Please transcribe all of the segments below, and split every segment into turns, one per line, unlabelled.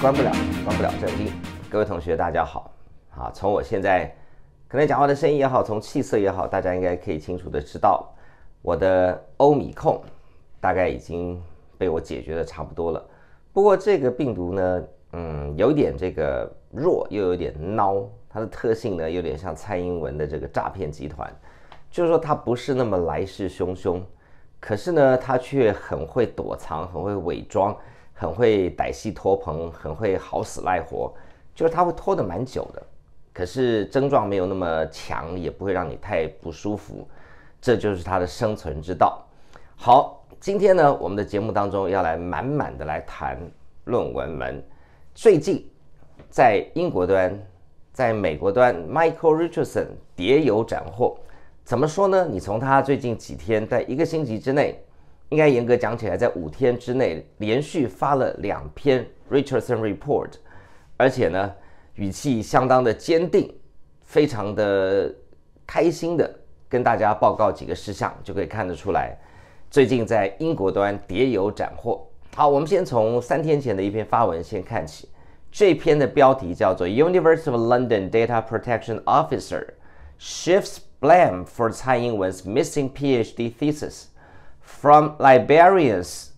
关不了，关不了，这关。各位同学，大家好，啊，从我现在可能讲话的声音也好，从气色也好，大家应该可以清楚的知道，我的欧米控大概已经被我解决的差不多了。不过这个病毒呢，嗯，有点这个弱，又有点孬，它的特性呢，有点像蔡英文的这个诈骗集团，就是说它不是那么来势汹汹，可是呢，它却很会躲藏，很会伪装。很会歹戏拖棚，很会好死赖活，就是他会拖得蛮久的，可是症状没有那么强，也不会让你太不舒服，这就是他的生存之道。好，今天呢，我们的节目当中要来满满的来谈论文门。最近在英国端，在美国端，Michael Richardson 蝶有斩获，怎么说呢？你从他最近几天，在一个星期之内。应该严格讲起来，在五天之内连续发了两篇 Richardson Report，而且呢语气相当的坚定，非常的开心的跟大家报告几个事项，就可以看得出来，最近在英国端叠有斩获。好，我们先从三天前的一篇发文先看起，这篇的标题叫做 University of London Data Protection Officer Shifts Blame for Cai n g w e s Missing PhD Thesis。From librarians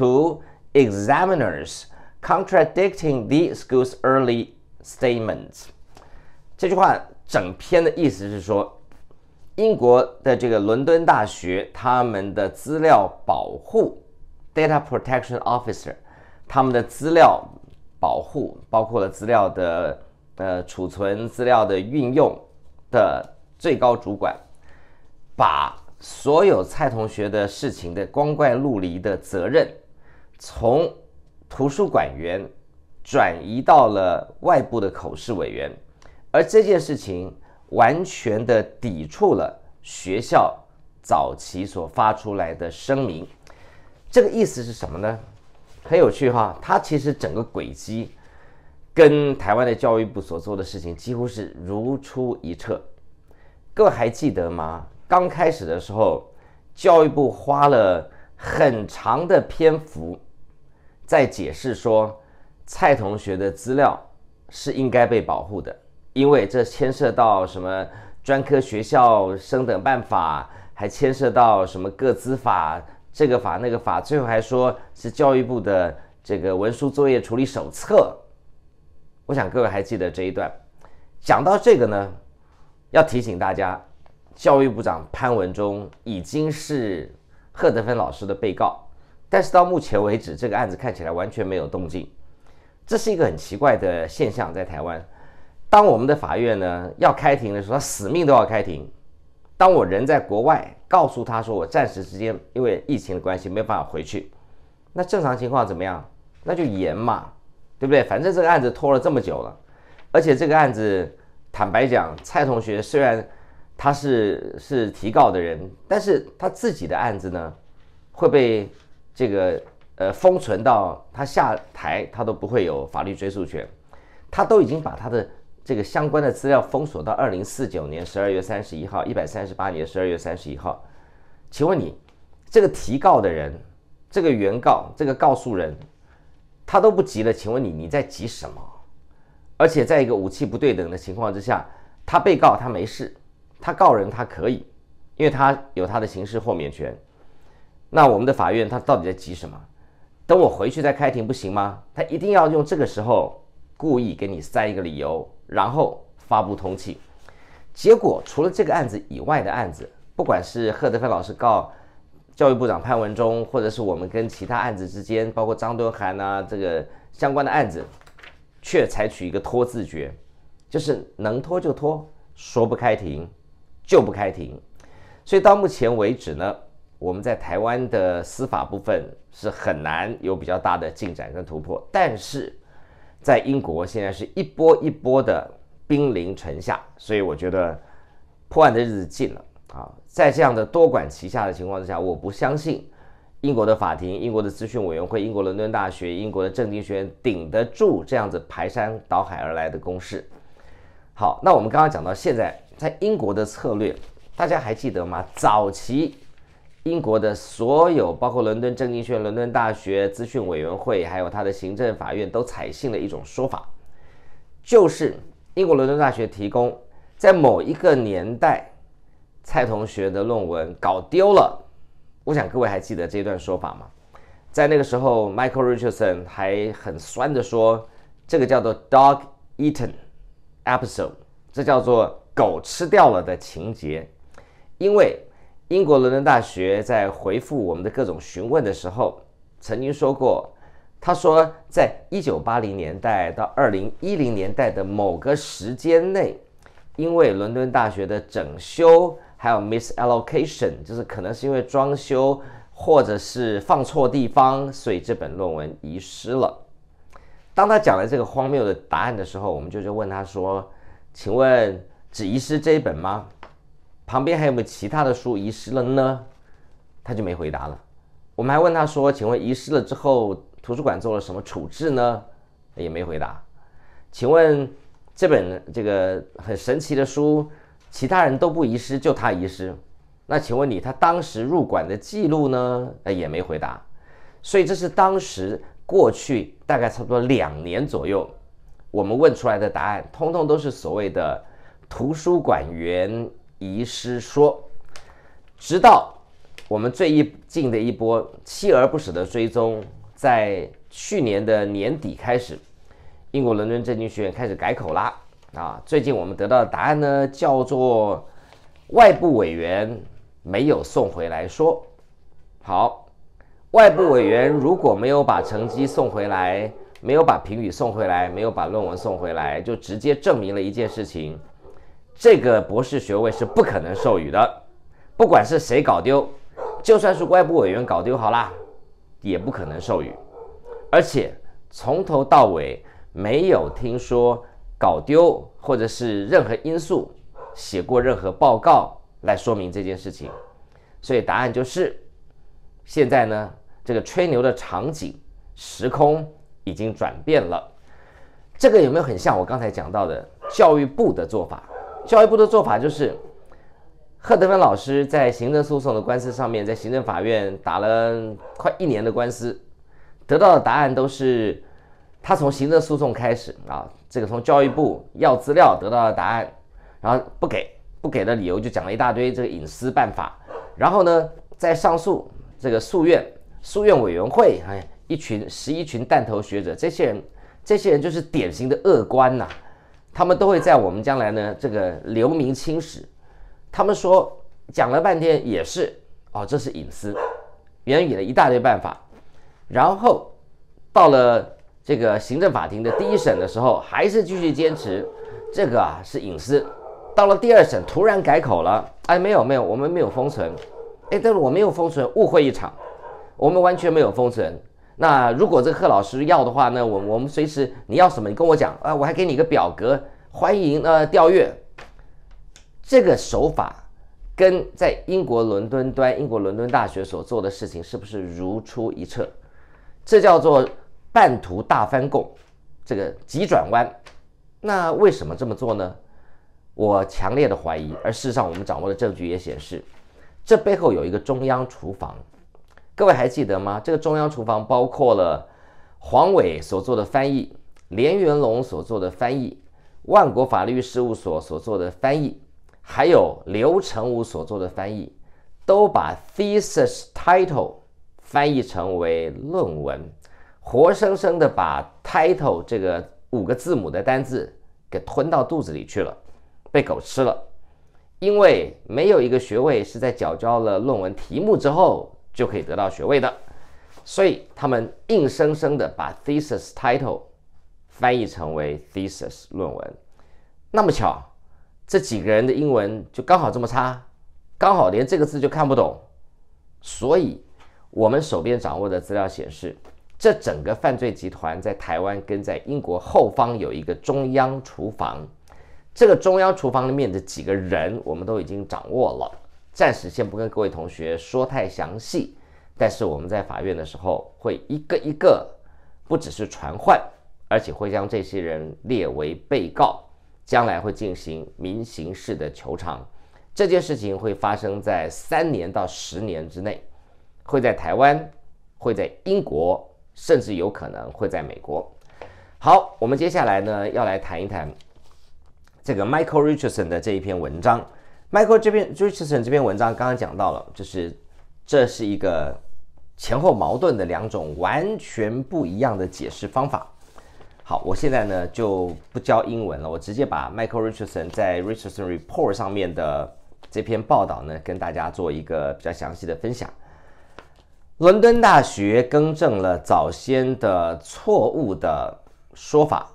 to examiners contradicting the school's early statements，这句话整篇的意思是说，英国的这个伦敦大学，他们的资料保护 （data protection officer） 他们的资料保护包括了资料的呃储存、资料的运用的最高主管，把。所有蔡同学的事情的光怪陆离的责任，从图书馆员转移到了外部的口试委员，而这件事情完全的抵触了学校早期所发出来的声明。这个意思是什么呢？很有趣哈，它其实整个轨迹跟台湾的教育部所做的事情几乎是如出一辙。各位还记得吗？刚开始的时候，教育部花了很长的篇幅，在解释说，蔡同学的资料是应该被保护的，因为这牵涉到什么专科学校升等办法，还牵涉到什么各资法这个法那个法，最后还说是教育部的这个文书作业处理手册。我想各位还记得这一段。讲到这个呢，要提醒大家。教育部长潘文忠已经是贺德芬老师的被告，但是到目前为止，这个案子看起来完全没有动静。这是一个很奇怪的现象，在台湾，当我们的法院呢要开庭的时候，他死命都要开庭。当我人在国外，告诉他说我暂时之间因为疫情的关系没有办法回去，那正常情况怎么样？那就延嘛，对不对？反正这个案子拖了这么久了，而且这个案子坦白讲，蔡同学虽然。他是是提告的人，但是他自己的案子呢，会被这个呃封存到他下台，他都不会有法律追诉权。他都已经把他的这个相关的资料封锁到二零四九年十二月三十一号，一百三十八年十二月三十一号。请问你，这个提告的人，这个原告，这个告诉人，他都不急了，请问你你在急什么？而且在一个武器不对等的情况之下，他被告他没事。他告人，他可以，因为他有他的刑事豁免权。那我们的法院，他到底在急什么？等我回去再开庭不行吗？他一定要用这个时候故意给你塞一个理由，然后发布通气。结果除了这个案子以外的案子，不管是贺德芬老师告教育部长潘文忠，或者是我们跟其他案子之间，包括张敦涵呐这个相关的案子，却采取一个拖字诀，就是能拖就拖，说不开庭。就不开庭，所以到目前为止呢，我们在台湾的司法部分是很难有比较大的进展跟突破。但是，在英国现在是一波一波的兵临城下，所以我觉得破案的日子近了啊！在这样的多管齐下的情况之下，我不相信英国的法庭、英国的资讯委员会、英国伦敦大学、英国的政经学院顶得住这样子排山倒海而来的攻势。好，那我们刚刚讲到现在。在英国的策略，大家还记得吗？早期英国的所有，包括伦敦政经学院、伦敦大学资讯委员会，还有他的行政法院，都采信了一种说法，就是英国伦敦大学提供在某一个年代，蔡同学的论文搞丢了。我想各位还记得这段说法吗？在那个时候，Michael Richardson 还很酸的说：“这个叫做 ‘dog eaten episode’，这叫做。”狗吃掉了的情节，因为英国伦敦大学在回复我们的各种询问的时候，曾经说过，他说在1980年代到2010年代的某个时间内，因为伦敦大学的整修，还有 misallocation，就是可能是因为装修或者是放错地方，所以这本论文遗失了。当他讲了这个荒谬的答案的时候，我们就就问他说，请问。只遗失这一本吗？旁边还有没有其他的书遗失了呢？他就没回答了。我们还问他说：“请问遗失了之后，图书馆做了什么处置呢？”也没回答。请问这本这个很神奇的书，其他人都不遗失，就他遗失。那请问你他当时入馆的记录呢？哎，也没回答。所以这是当时过去大概差不多两年左右，我们问出来的答案，通通都是所谓的。图书馆员遗失说，直到我们最一近的一波锲而不舍的追踪，在去年的年底开始，英国伦敦政经学院开始改口啦啊！最近我们得到的答案呢，叫做外部委员没有送回来说好，外部委员如果没有把成绩送回来，没有把评语送回来，没有把论文送回来，就直接证明了一件事情。这个博士学位是不可能授予的，不管是谁搞丢，就算是外部委员搞丢好了，也不可能授予。而且从头到尾没有听说搞丢或者是任何因素写过任何报告来说明这件事情，所以答案就是，现在呢这个吹牛的场景时空已经转变了，这个有没有很像我刚才讲到的教育部的做法？教育部的做法就是，贺德芬老师在行政诉讼的官司上面，在行政法院打了快一年的官司，得到的答案都是，他从行政诉讼开始啊，这个从教育部要资料得到的答案，然后不给，不给的理由就讲了一大堆这个隐私办法，然后呢，在上诉这个诉愿诉愿委员会，哎，一群十一群弹头学者，这些人，这些人就是典型的恶官呐。他们都会在我们将来呢，这个留名青史。他们说讲了半天也是，哦，这是隐私，援引了一大堆办法。然后到了这个行政法庭的第一审的时候，还是继续坚持这个啊是隐私。到了第二审，突然改口了，哎，没有没有，我们没有封存，哎，但是我没有封存，误会一场，我们完全没有封存。那如果这贺老师要的话，呢，我我们随时你要什么，你跟我讲啊，我还给你一个表格，欢迎呃调阅。这个手法跟在英国伦敦端英国伦敦大学所做的事情是不是如出一辙？这叫做半途大翻供，这个急转弯。那为什么这么做呢？我强烈的怀疑，而事实上我们掌握的证据也显示，这背后有一个中央厨房。各位还记得吗？这个中央厨房包括了黄伟所做的翻译、连元龙所做的翻译、万国法律事务所所做的翻译，还有刘成武所做的翻译，都把 thesis title 翻译成为论文，活生生的把 title 这个五个字母的单字给吞到肚子里去了，被狗吃了。因为没有一个学位是在缴交了论文题目之后。就可以得到学位的，所以他们硬生生的把 thesis title 翻译成为 thesis 论文。那么巧，这几个人的英文就刚好这么差，刚好连这个字就看不懂。所以，我们手边掌握的资料显示，这整个犯罪集团在台湾跟在英国后方有一个中央厨房。这个中央厨房里面的几个人，我们都已经掌握了。暂时先不跟各位同学说太详细，但是我们在法院的时候会一个一个，不只是传唤，而且会将这些人列为被告，将来会进行民刑事的求偿。这件事情会发生在三年到十年之内，会在台湾，会在英国，甚至有可能会在美国。好，我们接下来呢要来谈一谈这个 Michael Richardson 的这一篇文章。Michael 这篇 Richardson 这篇文章刚刚讲到了，就是这是一个前后矛盾的两种完全不一样的解释方法。好，我现在呢就不教英文了，我直接把 Michael Richardson 在 Richardson Report 上面的这篇报道呢跟大家做一个比较详细的分享。伦敦大学更正了早先的错误的说法。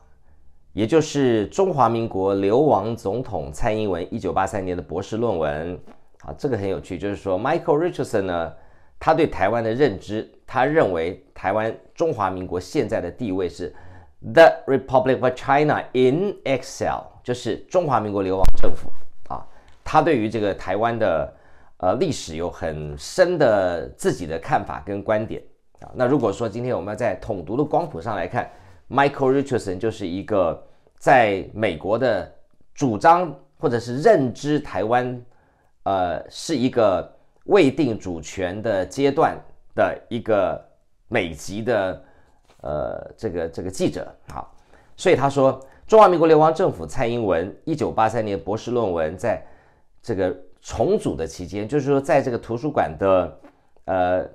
也就是中华民国流亡总统蔡英文一九八三年的博士论文啊，这个很有趣，就是说 Michael Richardson 呢，他对台湾的认知，他认为台湾中华民国现在的地位是 The Republic of China in e x c e l 就是中华民国流亡政府啊，他对于这个台湾的呃历史有很深的自己的看法跟观点啊，那如果说今天我们要在统独的光谱上来看。Michael Richardson 就是一个在美国的主张或者是认知台湾，呃，是一个未定主权的阶段的一个美籍的呃这个这个记者啊，所以他说中华民国联邦政府蔡英文1983年博士论文在这个重组的期间，就是说在这个图书馆的呃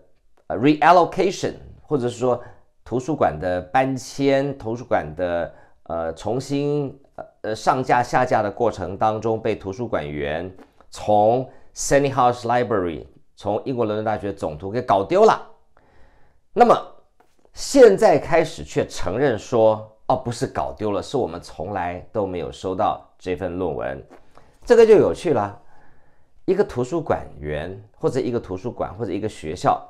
re-allocation，或者是说。图书馆的搬迁，图书馆的呃重新呃呃上架下架的过程当中，被图书馆员从 s e n a y House Library，从英国伦敦大学总图给搞丢了。那么现在开始却承认说，哦，不是搞丢了，是我们从来都没有收到这份论文。这个就有趣了。一个图书馆员或者一个图书馆或者一个学校，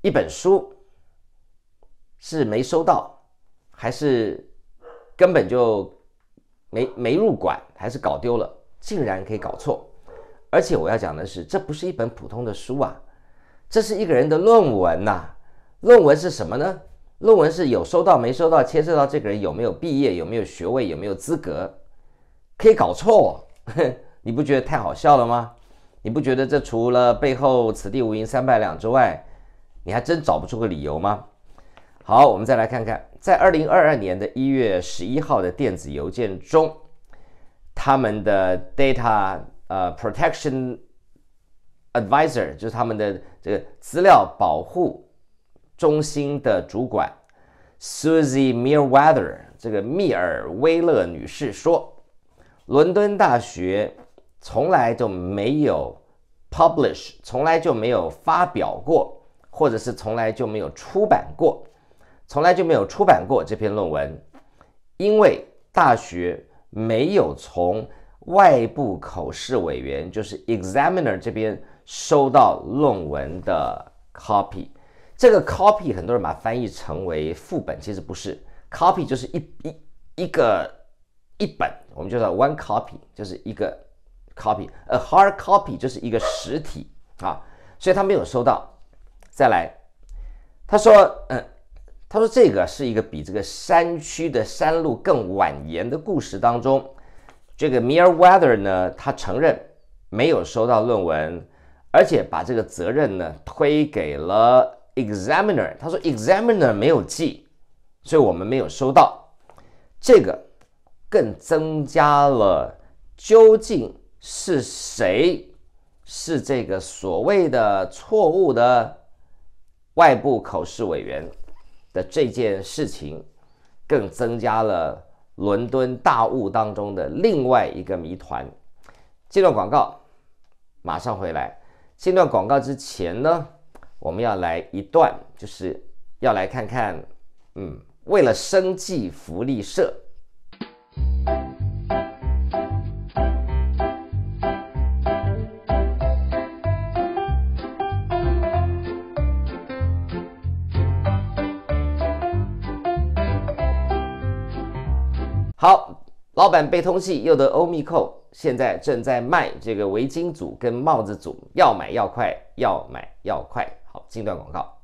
一本书。是没收到，还是根本就没没入馆，还是搞丢了？竟然可以搞错！而且我要讲的是，这不是一本普通的书啊，这是一个人的论文呐。论文是什么呢？论文是有收到没收到，牵涉到这个人有没有毕业，有没有学位，有没有资格，可以搞错？你不觉得太好笑了吗？你不觉得这除了背后“此地无银三百两”之外，你还真找不出个理由吗？好，我们再来看看，在二零二二年的一月十一号的电子邮件中，他们的 data 呃 protection advisor 就是他们的这个资料保护中心的主管 Susie m i r w e a t h e r 这个密尔威勒女士说，伦敦大学从来就没有 publish 从来就没有发表过，或者是从来就没有出版过。从来就没有出版过这篇论文，因为大学没有从外部口试委员，就是 examiner 这边收到论文的 copy。这个 copy 很多人把它翻译成为副本，其实不是 copy，就是一一一个一本，我们叫做 one copy，就是一个 copy。a hard copy 就是一个实体啊，所以他没有收到。再来，他说，嗯。他说：“这个是一个比这个山区的山路更蜿蜒的故事当中，这个 Mearweather 呢，他承认没有收到论文，而且把这个责任呢推给了 Examiner。他说 Examiner 没有寄，所以我们没有收到。这个更增加了究竟是谁是这个所谓的错误的外部口试委员。”这件事情更增加了伦敦大雾当中的另外一个谜团。这段广告马上回来。这段广告之前呢，我们要来一段，就是要来看看，嗯，为了生计福利社。好，老板被通缉又得欧米扣，现在正在卖这个围巾组跟帽子组，要买要快，要买要快。好，进段广告。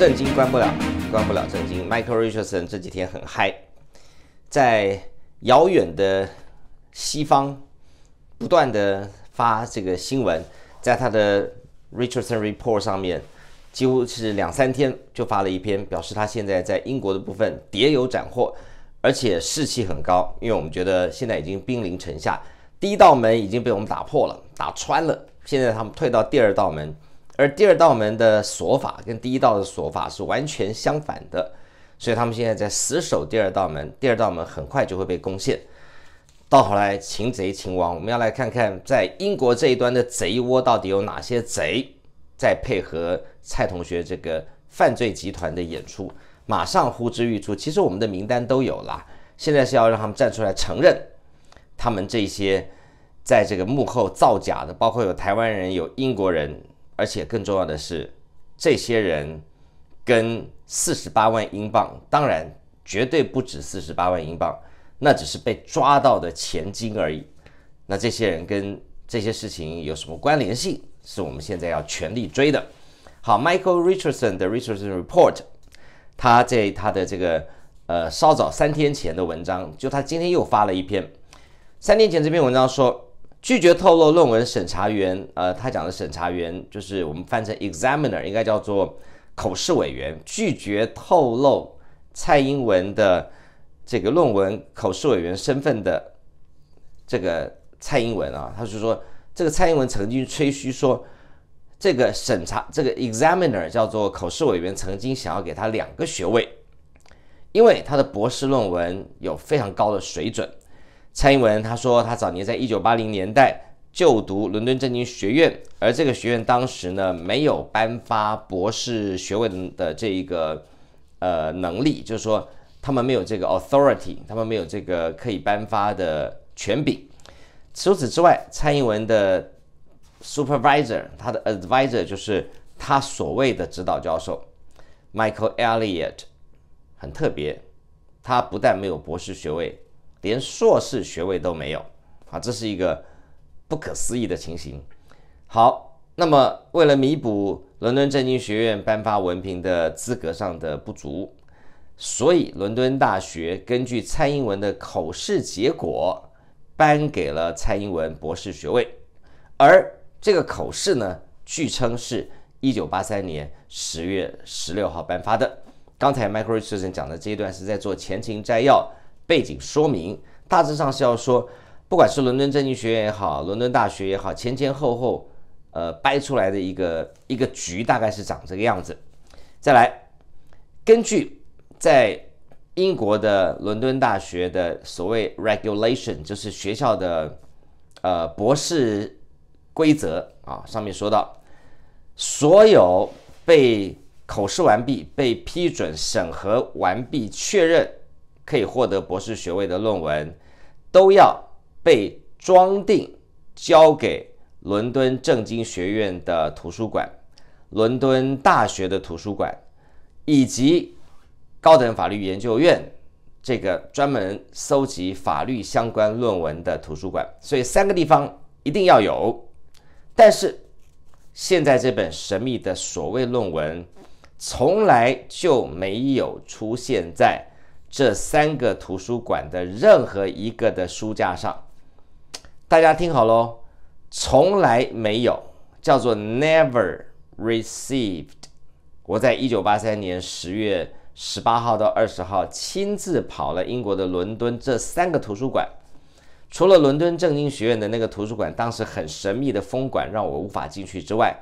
震惊，关不了，关不了。震惊，Michael Richardson 这几天很嗨，在遥远的西方，不断的发这个新闻，在他的 Richardson Report 上面，几乎是两三天就发了一篇，表示他现在在英国的部分谍有斩获，而且士气很高，因为我们觉得现在已经兵临城下，第一道门已经被我们打破了，打穿了，现在他们退到第二道门。而第二道门的锁法跟第一道的锁法是完全相反的，所以他们现在在死守第二道门，第二道门很快就会被攻陷。到后来擒贼擒王，我们要来看看在英国这一端的贼窝到底有哪些贼，在配合蔡同学这个犯罪集团的演出，马上呼之欲出。其实我们的名单都有啦，现在是要让他们站出来承认，他们这些在这个幕后造假的，包括有台湾人，有英国人。而且更重要的是，这些人跟四十八万英镑，当然绝对不止四十八万英镑，那只是被抓到的钱金而已。那这些人跟这些事情有什么关联性？是我们现在要全力追的。好，Michael Richardson 的 Richardson Report，他在他的这个呃稍早三天前的文章，就他今天又发了一篇，三天前这篇文章说。拒绝透露论文审查员，呃，他讲的审查员就是我们翻成 examiner，应该叫做口试委员。拒绝透露蔡英文的这个论文口试委员身份的这个蔡英文啊，他是说这个蔡英文曾经吹嘘说，这个审查这个 examiner 叫做口试委员曾经想要给他两个学位，因为他的博士论文有非常高的水准。蔡英文他说，他早年在一九八零年代就读伦敦政经学院，而这个学院当时呢没有颁发博士学位的这一个呃能力，就是说他们没有这个 authority，他们没有这个可以颁发的权柄。除此之外，蔡英文的 supervisor，他的 advisor 就是他所谓的指导教授 Michael Elliott 很特别，他不但没有博士学位。连硕士学位都没有啊，这是一个不可思议的情形。好，那么为了弥补伦敦政经学院颁发文凭的资格上的不足，所以伦敦大学根据蔡英文的口试结果，颁给了蔡英文博士学位。而这个口试呢，据称是1983年10月16号颁发的。刚才 Michael Richardson 讲的这一段是在做前情摘要。背景说明大致上是要说，不管是伦敦政经学院也好，伦敦大学也好，前前后后，呃，掰出来的一个一个局，大概是长这个样子。再来，根据在英国的伦敦大学的所谓 regulation，就是学校的呃博士规则啊，上面说到，所有被口试完毕、被批准审核完毕、确认。可以获得博士学位的论文，都要被装订交给伦敦政经学院的图书馆、伦敦大学的图书馆以及高等法律研究院这个专门搜集法律相关论文的图书馆。所以三个地方一定要有。但是现在这本神秘的所谓论文，从来就没有出现在。这三个图书馆的任何一个的书架上，大家听好喽，从来没有叫做 Never received。我在一九八三年十月十八号到二十号亲自跑了英国的伦敦这三个图书馆，除了伦敦政经学院的那个图书馆当时很神秘的封馆让我无法进去之外，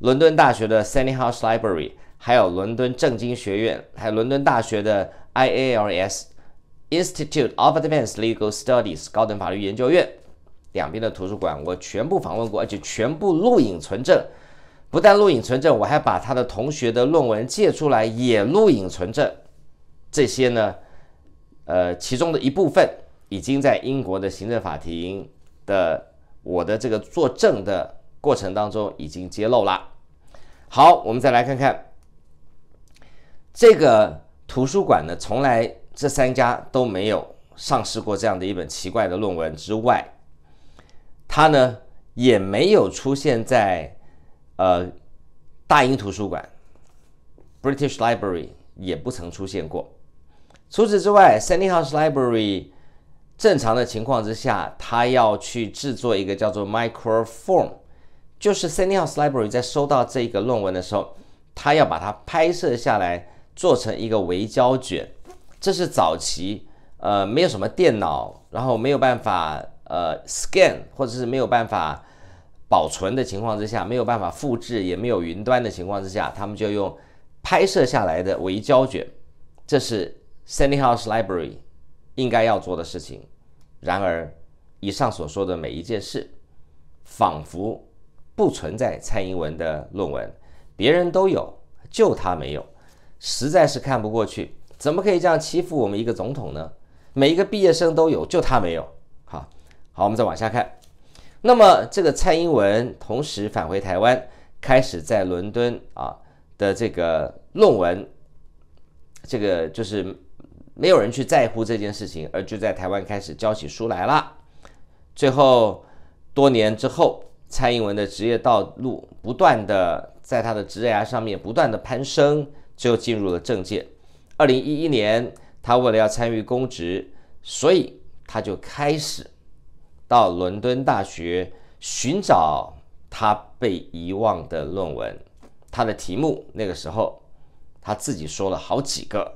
伦敦大学的 s e n i t House Library。还有伦敦政经学院，还有伦敦大学的 I A L S Institute of Advanced Legal Studies 高等法律研究院，两边的图书馆我全部访问过，而且全部录影存证。不但录影存证，我还把他的同学的论文借出来也录影存证。这些呢，呃，其中的一部分已经在英国的行政法庭的我的这个作证的过程当中已经揭露了。好，我们再来看看。这个图书馆呢，从来这三家都没有上市过这样的一本奇怪的论文之外，它呢也没有出现在呃大英图书馆 （British Library） 也不曾出现过。除此之外，Sandy House Library 正常的情况之下，它要去制作一个叫做 microform，就是 Sandy House Library 在收到这个论文的时候，它要把它拍摄下来。做成一个微胶卷，这是早期，呃，没有什么电脑，然后没有办法，呃，scan 或者是没有办法保存的情况之下，没有办法复制，也没有云端的情况之下，他们就用拍摄下来的微胶卷。这是 Senate House Library 应该要做的事情。然而，以上所说的每一件事，仿佛不存在蔡英文的论文，别人都有，就他没有。实在是看不过去，怎么可以这样欺负我们一个总统呢？每一个毕业生都有，就他没有。好，好，我们再往下看。那么，这个蔡英文同时返回台湾，开始在伦敦啊的这个论文，这个就是没有人去在乎这件事情，而就在台湾开始教起书来了。最后，多年之后，蔡英文的职业道路不断的在他的职业上面不断的攀升。就进入了政界。二零一一年，他为了要参与公职，所以他就开始到伦敦大学寻找他被遗忘的论文。他的题目，那个时候他自己说了好几个，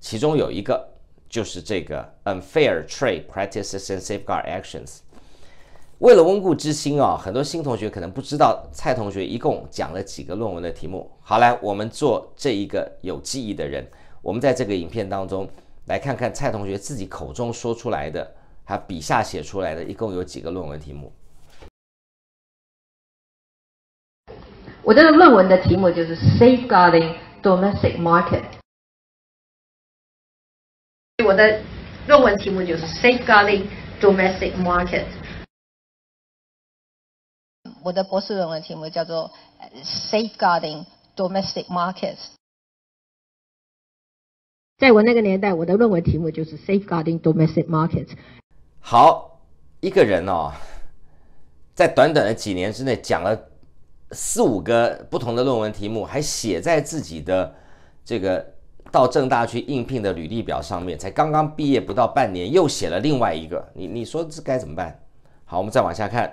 其中有一个就是这个 “Unfair Trade Practices and Safeguard Actions”。为了温故知新啊，很多新同学可能不知道蔡同学一共讲了几个论文的题目。好，来我们做这一个有记忆的人，我们在这个影片当中来看看蔡同学自己口中说出来的，他笔下写出来的，一共有几个论文题目。
我个论文的题目就是 safeguarding domestic market。我的论文题目就是 safeguarding domestic market。我
的博士论文题目叫做 Safeguarding Domestic Markets。在我那个年代，我的论文题目就是 Safeguarding Domestic Markets。好，一个人哦，在短短的几年之内讲了四五个不同的论文题目，还写在自己的这个到正大去应聘的履历表上面。才刚刚毕业不到半年，又写了另外一个。你你说这该怎么办？好，我们再往下看。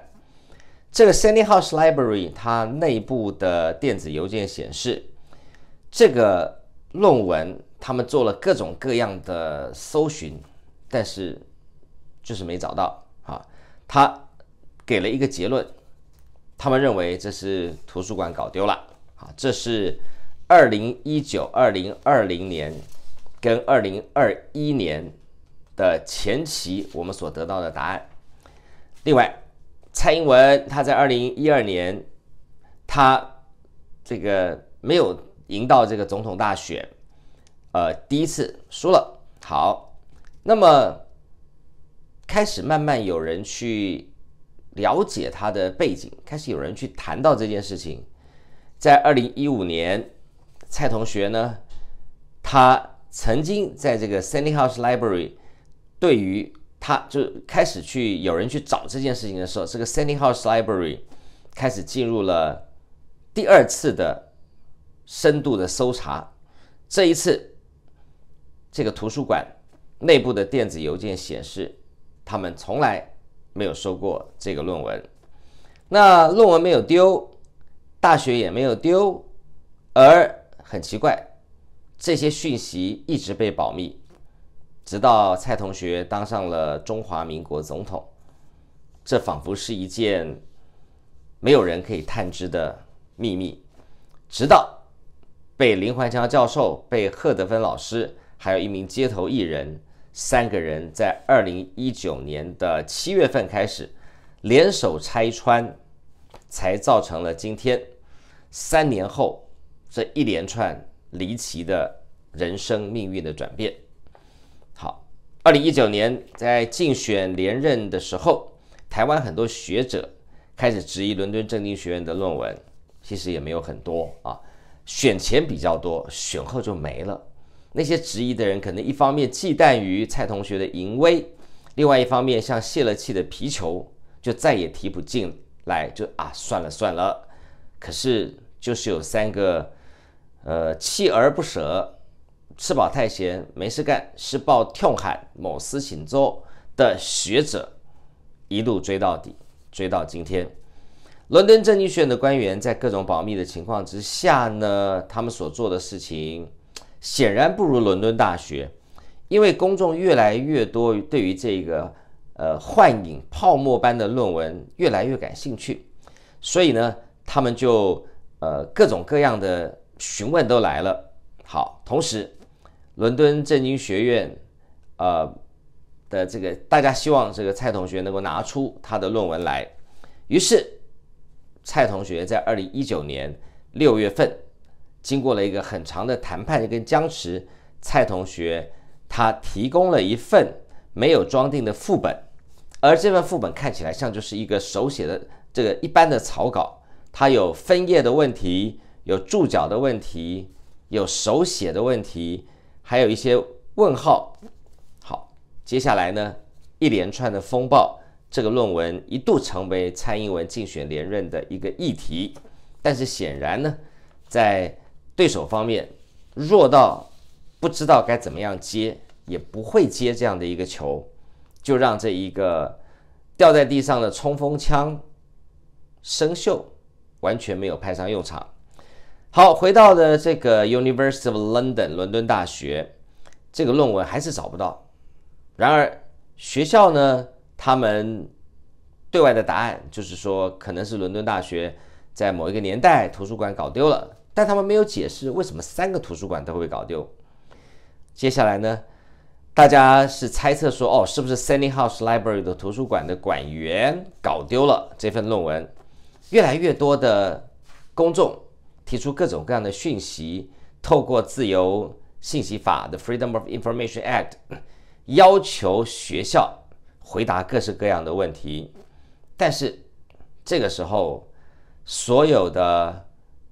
这个 Sunny House Library 它内部的电子邮件显示，这个论文他们做了各种各样的搜寻，但是就是没找到啊。他给了一个结论，他们认为这是图书馆搞丢了啊。这是二零一九、二零二零年跟二零二一年的前期我们所得到的答案。另外。蔡英文他在二零一二年，他这个没有赢到这个总统大选，呃，第一次输了。好，那么开始慢慢有人去了解他的背景，开始有人去谈到这件事情。在二零一五年，蔡同学呢，他曾经在这个 Senate House Library 对于。他就开始去，有人去找这件事情的时候，这个 Sunny House Library 开始进入了第二次的深度的搜查。这一次，这个图书馆内部的电子邮件显示，他们从来没有收过这个论文。那论文没有丢，大学也没有丢，而很奇怪，这些讯息一直被保密。直到蔡同学当上了中华民国总统，这仿佛是一件没有人可以探知的秘密。直到被林怀强教授、被贺德芬老师，还有一名街头艺人三个人在二零一九年的七月份开始联手拆穿，才造成了今天三年后这一连串离奇的人生命运的转变。二零一九年在竞选连任的时候，台湾很多学者开始质疑伦敦政经学院的论文，其实也没有很多啊，选前比较多，选后就没了。那些质疑的人可能一方面忌惮于蔡同学的淫威，另外一方面像泄了气的皮球，就再也提不进来，就啊算了算了。可是就是有三个，呃，锲而不舍。吃饱太闲，没事干，是暴跳海某司请奏的学者，一路追到底，追到今天。伦敦政经学院的官员在各种保密的情况之下呢，他们所做的事情显然不如伦敦大学，因为公众越来越多对于这个呃幻影泡沫般的论文越来越感兴趣，所以呢，他们就呃各种各样的询问都来了。好，同时。伦敦政经学院，呃，的这个大家希望这个蔡同学能够拿出他的论文来。于是，蔡同学在二零一九年六月份，经过了一个很长的谈判跟僵持，蔡同学他提供了一份没有装订的副本，而这份副本看起来像就是一个手写的这个一般的草稿，它有分页的问题，有注脚的问题，有手写的问题。还有一些问号。好，接下来呢，一连串的风暴，这个论文一度成为蔡英文竞选连任的一个议题。但是显然呢，在对手方面弱到不知道该怎么样接，也不会接这样的一个球，就让这一个掉在地上的冲锋枪生锈，完全没有派上用场。好，回到了这个 University of London 伦敦大学，这个论文还是找不到。然而学校呢，他们对外的答案就是说，可能是伦敦大学在某一个年代图书馆搞丢了，但他们没有解释为什么三个图书馆都会搞丢。接下来呢，大家是猜测说，哦，是不是 s i n e y House Library 的图书馆的馆员搞丢了这份论文？越来越多的公众。提出各种各样的讯息，透过自由信息法的 Freedom of Information Act，要求学校回答各式各样的问题。但是这个时候，所有的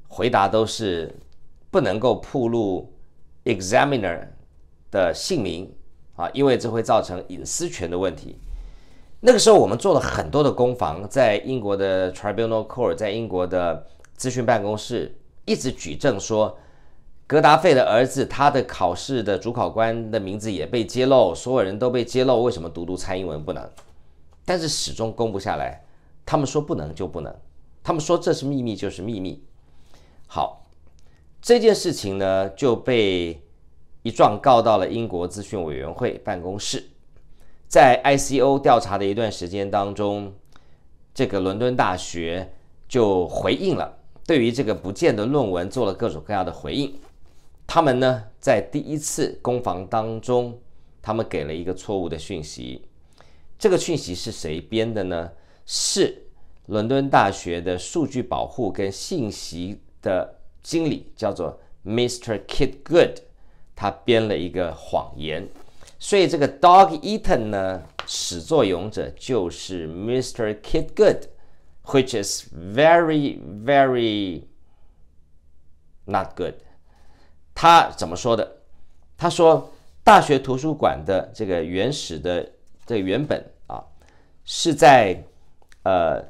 回答都是不能够曝露 examiner 的姓名啊，因为这会造成隐私权的问题。那个时候我们做了很多的攻防，在英国的 tribunal court，在英国的咨询办公室。一直举证说，格达费的儿子，他的考试的主考官的名字也被揭露，所有人都被揭露，为什么读读蔡英文不能？但是始终公布下来，他们说不能就不能，他们说这是秘密就是秘密。好，这件事情呢就被一状告到了英国资讯委员会办公室，在 ICO 调查的一段时间当中，这个伦敦大学就回应了。对于这个不见的论文做了各种各样的回应，他们呢在第一次攻防当中，他们给了一个错误的讯息，这个讯息是谁编的呢？是伦敦大学的数据保护跟信息的经理，叫做 Mr. Kit Good，他编了一个谎言，所以这个 Dog Eaton 呢始作俑者就是 Mr. Kit Good。which is very very not good，他怎么说的？他说大学图书馆的这个原始的这原本啊，是在呃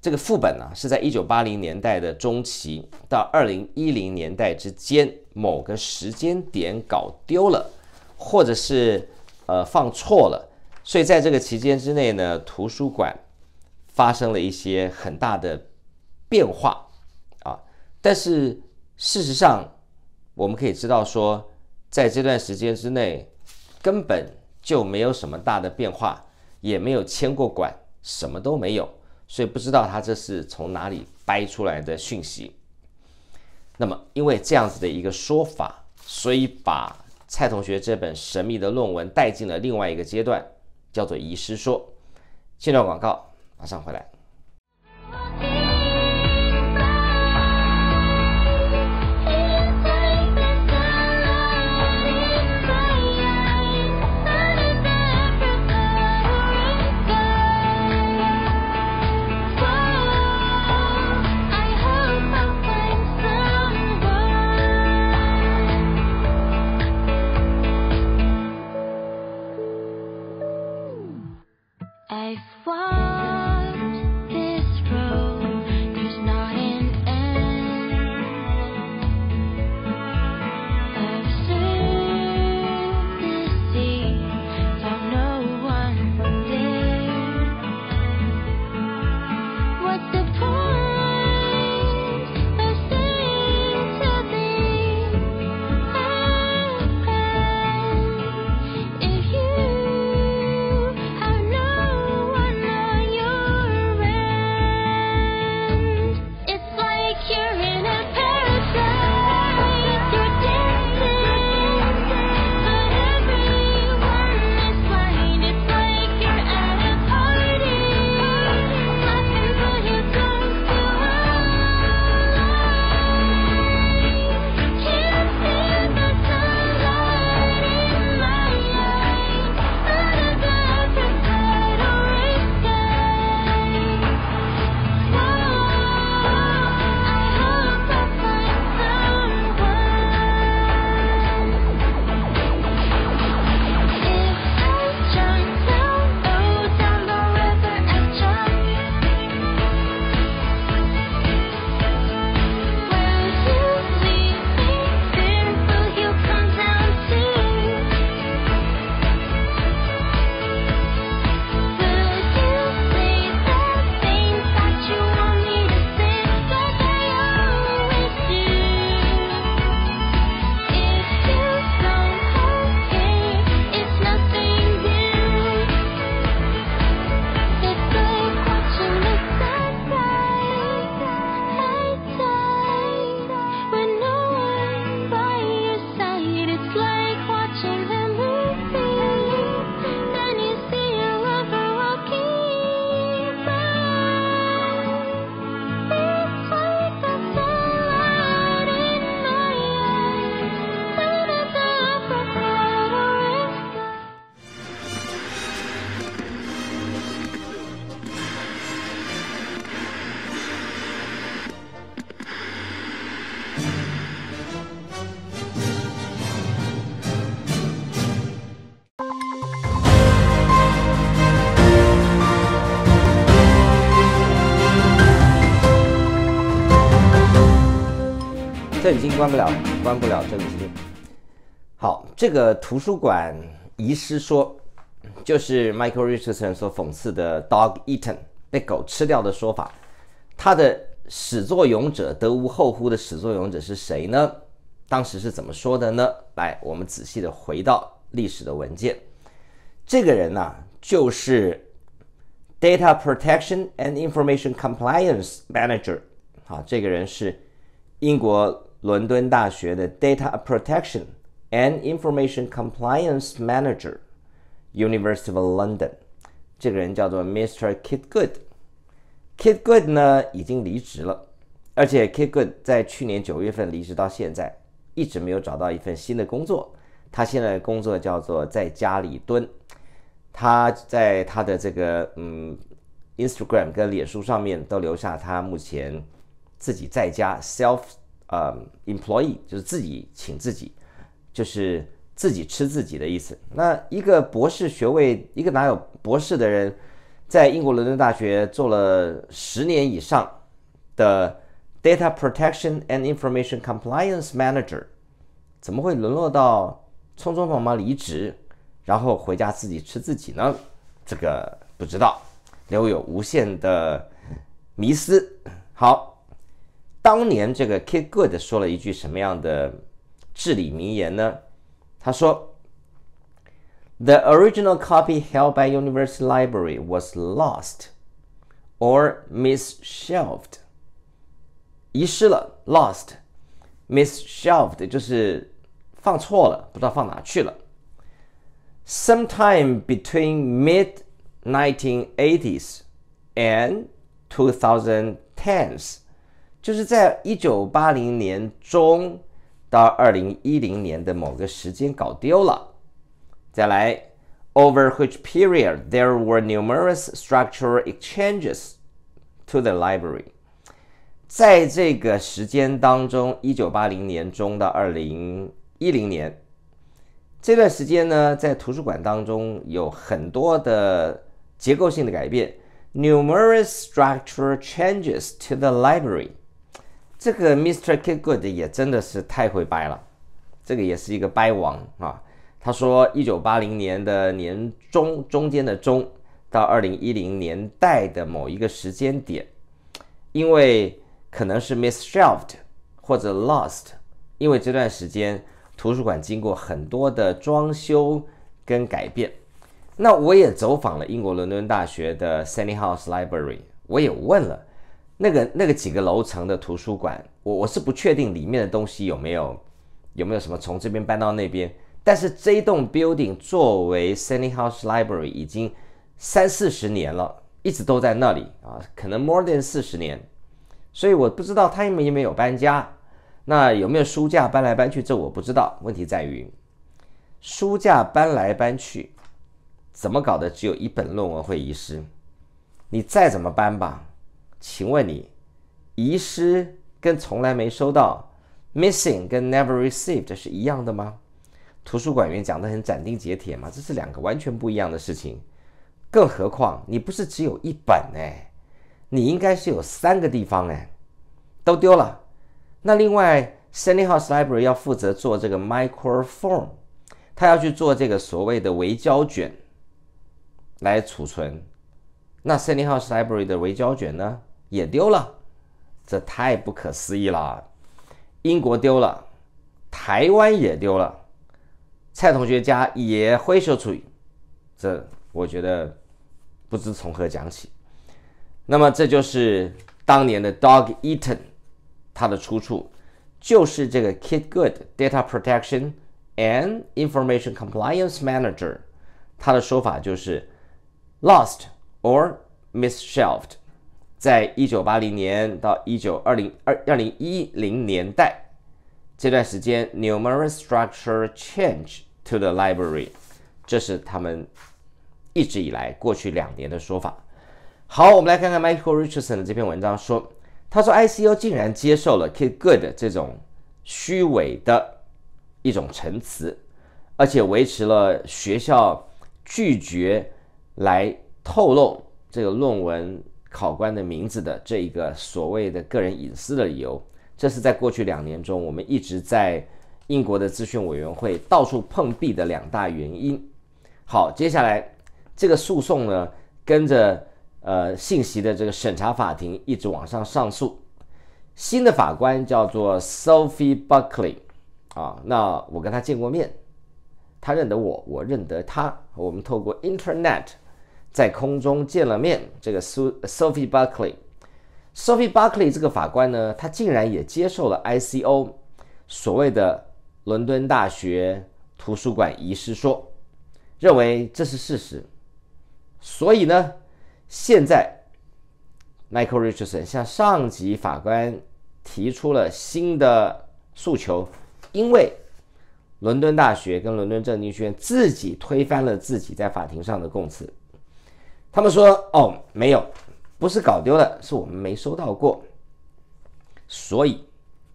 这个副本啊是在一九八零年代的中期到二零一零年代之间某个时间点搞丢了，或者是呃放错了，所以在这个期间之内呢，图书馆。发生了一些很大的变化啊，但是事实上，我们可以知道说，在这段时间之内，根本就没有什么大的变化，也没有迁过馆，什么都没有，所以不知道他这是从哪里掰出来的讯息。那么，因为这样子的一个说法，所以把蔡同学这本神秘的论文带进了另外一个阶段，叫做遗失说。现段广告。马上回来。震惊，关不了，关不了，震惊。好，这个图书馆遗失说，就是 Michael Richardson 所讽刺的 “dog eaten” 被狗吃掉的说法。他的始作俑者得无后乎的始作俑者是谁呢？当时是怎么说的呢？来，我们仔细的回到历史的文件。这个人呢，就是 Data Protection and Information Compliance Manager。好，这个人是英国。伦敦大学的 Data Protection and Information Compliance Manager, University of London，这个人叫做 Mr. Kit Good。Kit Good 呢已经离职了，而且 Kit Good 在去年九月份离职到现在，一直没有找到一份新的工作。他现在的工作叫做在家里蹲。他在他的这个嗯 Instagram 跟脸书上面都留下他目前自己在家 self。呃，employee 就是自己请自己，就是自己吃自己的意思。那一个博士学位，一个拿有博士的人，在英国伦敦大学做了十年以上的 data protection and information compliance manager，怎么会沦落到匆匆忙忙离职，然后回家自己吃自己呢？这个不知道，留有无限的迷思。好。当年这个 Kid Good 说了一句什么样的至理名言呢？他说：“The original copy held by University Library was lost or misshelved，遗失了，lost。” misshelved 就是放错了，不知道放哪去了。Sometime between mid 1980s and 2010s, 就是在一九八零年中到二零一零年的某个时间搞丢了。再来，Over which period there were numerous structural e x changes to the library？在这个时间当中，一九八零年中到二零一零年这段时间呢，在图书馆当中有很多的结构性的改变。Numerous structural changes to the library。这个 Mr. Kidgood 也真的是太会掰了，这个也是一个掰王啊。他说，一九八零年的年中中间的中，到二零一零年代的某一个时间点，因为可能是 misshelved 或者 lost，因为这段时间图书馆经过很多的装修跟改变。那我也走访了英国伦敦大学的 s e n a y House Library，我也问了。那个那个几个楼层的图书馆，我我是不确定里面的东西有没有有没有什么从这边搬到那边。但是这一栋 building 作为 Sunny House Library 已经三四十年了，一直都在那里啊，可能 more than 四十年。所以我不知道它有没有搬家，那有没有书架搬来搬去，这我不知道。问题在于，书架搬来搬去，怎么搞的？只有一本论文会遗失，你再怎么搬吧。请问你遗失跟从来没收到，missing 跟 never received 是一样的吗？图书馆员讲得很斩钉截铁嘛，这是两个完全不一样的事情。更何况你不是只有一本哎，你应该是有三个地方哎，都丢了。那另外，Sunny House Library 要负责做这个 m i c r o f o r m 他要去做这个所谓的微胶卷来储存。那 Sunny House Library 的微胶卷呢？也丢了，这太不可思议了！英国丢了，台湾也丢了，蔡同学家也会受处理，这我觉得不知从何讲起。那么这就是当年的 Dog Eaton，它的出处就是这个 Kid Good Data Protection and Information Compliance Manager，他的说法就是 Lost or Misshelved。在一九八零年到一九二零二二零一零年代这段时间，numerous s t r u c t u r e change to the library，这是他们一直以来过去两年的说法。好，我们来看看 Michael Richardson 的这篇文章，说他说 ICO 竟然接受了 k i d Good 这种虚伪的一种陈词，而且维持了学校拒绝来透露这个论文。考官的名字的这一个所谓的个人隐私的理由，这是在过去两年中我们一直在英国的资讯委员会到处碰壁的两大原因。好，接下来这个诉讼呢，跟着呃信息的这个审查法庭一直往上上诉，新的法官叫做 Sophie Buckley 啊，那我跟他见过面，他认得我，我认得他，我们透过 Internet。在空中见了面，这个苏 Sophie Buckley，Sophie Buckley 这个法官呢，他竟然也接受了 ICO 所谓的伦敦大学图书馆遗失说，认为这是事实。所以呢，现在 Michael Richardson 向上级法官提出了新的诉求，因为伦敦大学跟伦敦政经学院自己推翻了自己在法庭上的供词。他们说：“哦，没有，不是搞丢了，是我们没收到过。所以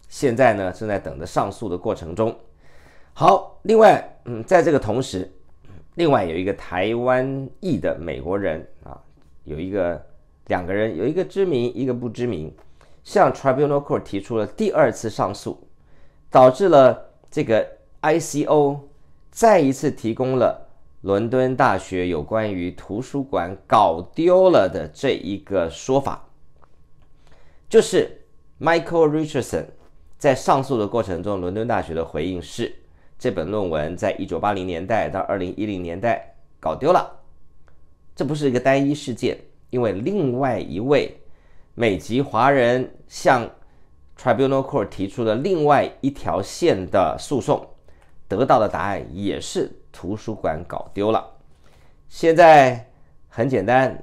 现在呢，正在等着上诉的过程中。好，另外，嗯，在这个同时，另外有一个台湾裔的美国人啊，有一个两个人，有一个知名，一个不知名，向 Tribunal Court 提出了第二次上诉，导致了这个 ICO 再一次提供了。”伦敦大学有关于图书馆搞丢了的这一个说法，就是 Michael Richardson 在上诉的过程中，伦敦大学的回应是：这本论文在一九八零年代到二零一零年代搞丢了。这不是一个单一事件，因为另外一位美籍华人向 Tribunal Court 提出的另外一条线的诉讼，得到的答案也是。图书馆搞丢了，现在很简单，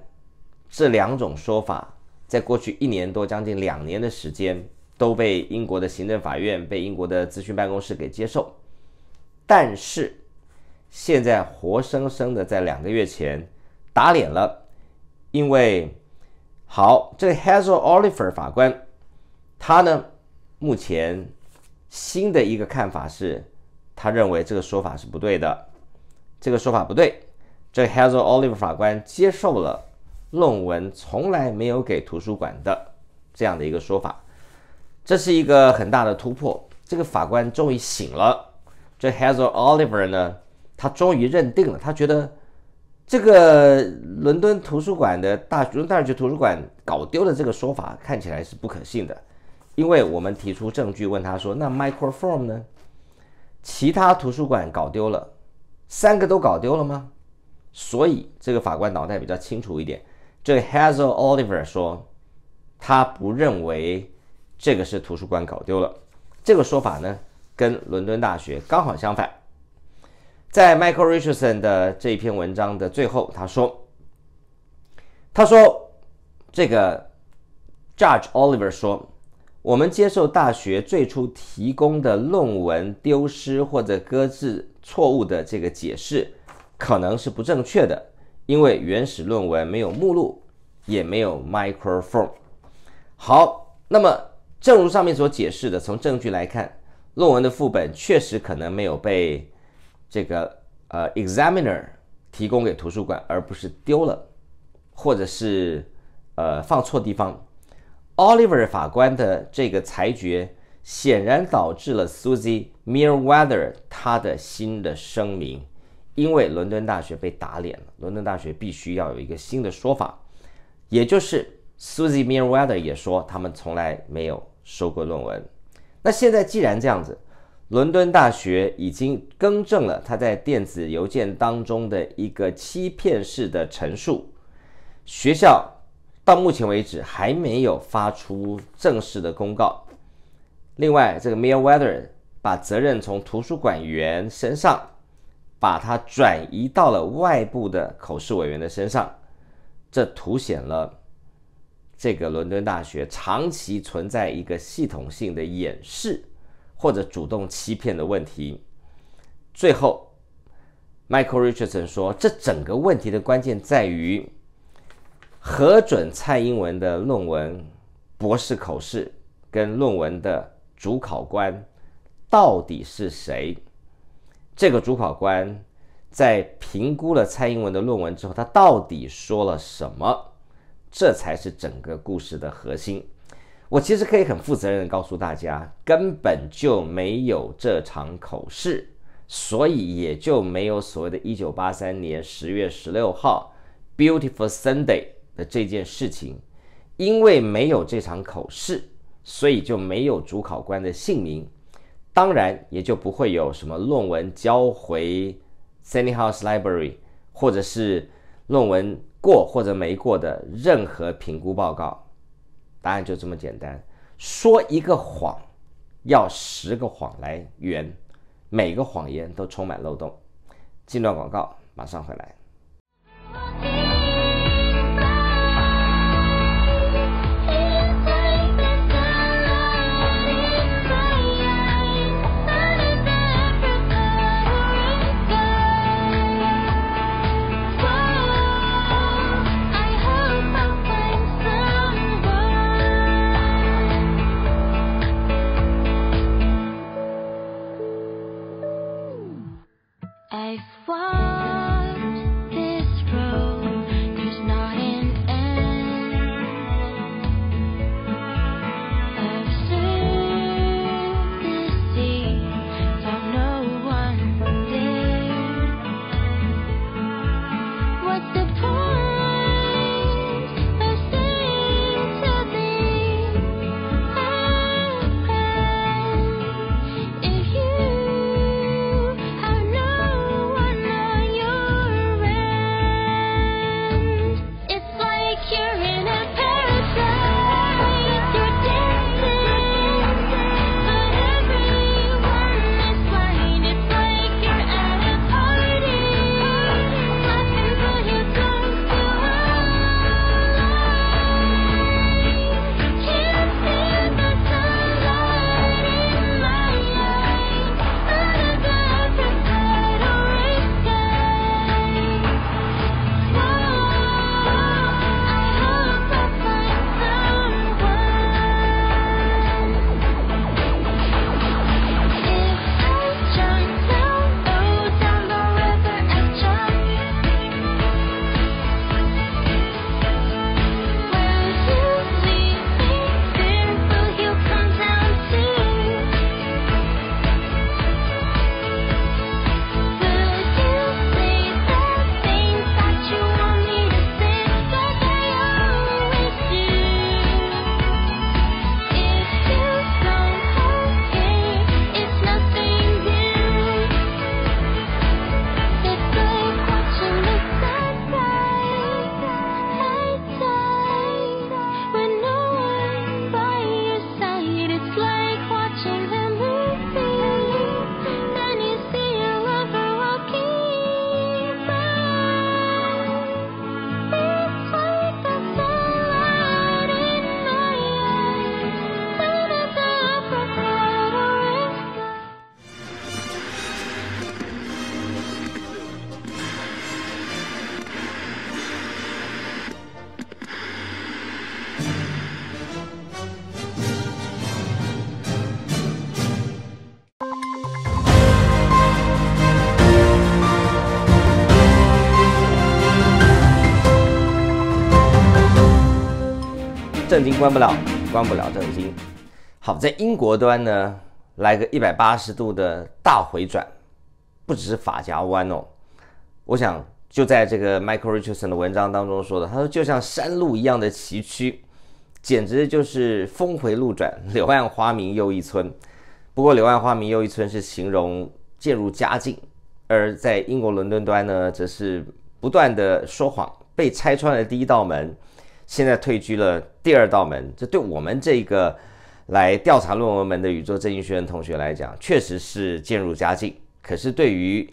这两种说法在过去一年多将近两年的时间都被英国的行政法院、被英国的咨询办公室给接受，但是现在活生生的在两个月前打脸了，因为好，这个 Hazel Oliver 法官，他呢目前新的一个看法是，他认为这个说法是不对的。这个说法不对，这 Hazel Oliver 法官接受了论文从来没有给图书馆的这样的一个说法，这是一个很大的突破。这个法官终于醒了，这 Hazel Oliver 呢，他终于认定了，他觉得这个伦敦图书馆的大伦敦大学图书馆搞丢的这个说法看起来是不可信的，因为我们提出证据问他说，那 microform 呢？其他图书馆搞丢了。三个都搞丢了吗？所以这个法官脑袋比较清楚一点。这 Hazel Oliver 说，他不认为这个是图书馆搞丢了。这个说法呢，跟伦敦大学刚好相反。在 Michael Richardson 的这一篇文章的最后，他说，他说这个 Judge Oliver 说。我们接受大学最初提供的论文丢失或者搁置错误的这个解释，可能是不正确的，因为原始论文没有目录，也没有 microform。好，那么正如上面所解释的，从证据来看，论文的副本确实可能没有被这个呃 examiner 提供给图书馆，而不是丢了，或者是呃放错地方。Oliver 法官的这个裁决，显然导致了 Susie m e r w e a t h e r 他的新的声明，因为伦敦大学被打脸了，伦敦大学必须要有一个新的说法，也就是 Susie m e r w e a t h e r 也说他们从来没有收过论文。那现在既然这样子，伦敦大学已经更正了他在电子邮件当中的一个欺骗式的陈述，学校。到目前为止还没有发出正式的公告。另外，这个 Millweather 把责任从图书馆员身上，把它转移到了外部的口试委员的身上，这凸显了这个伦敦大学长期存在一个系统性的掩饰或者主动欺骗的问题。最后，Michael Richardson 说，这整个问题的关键在于。核准蔡英文的论文博士口试跟论文的主考官到底是谁？这个主考官在评估了蔡英文的论文之后，他到底说了什么？这才是整个故事的核心。我其实可以很负责任的告诉大家，根本就没有这场口试，所以也就没有所谓的一九八三年十月十六号《Beautiful Sunday》。的这件事情，因为没有这场口试，所以就没有主考官的姓名，当然也就不会有什么论文交回 s y n e y House Library，或者是论文过或者没过的任何评估报告。答案就这么简单。说一个谎，要十个谎来圆，每个谎言都充满漏洞。中段广告，马上回来。经关不了，关不了正经。好在英国端呢，来个一百八十度的大回转，不只是法家弯哦。我想就在这个 Michael Richardson 的文章当中说的，他说就像山路一样的崎岖，简直就是峰回路转，柳暗花明又一村。不过柳暗花明又一村是形容渐入佳境，而在英国伦敦端呢，则是不断的说谎，被拆穿的第一道门。现在退居了第二道门，这对我们这个来调查论文门的宇宙正义学院同学来讲，确实是渐入佳境。可是对于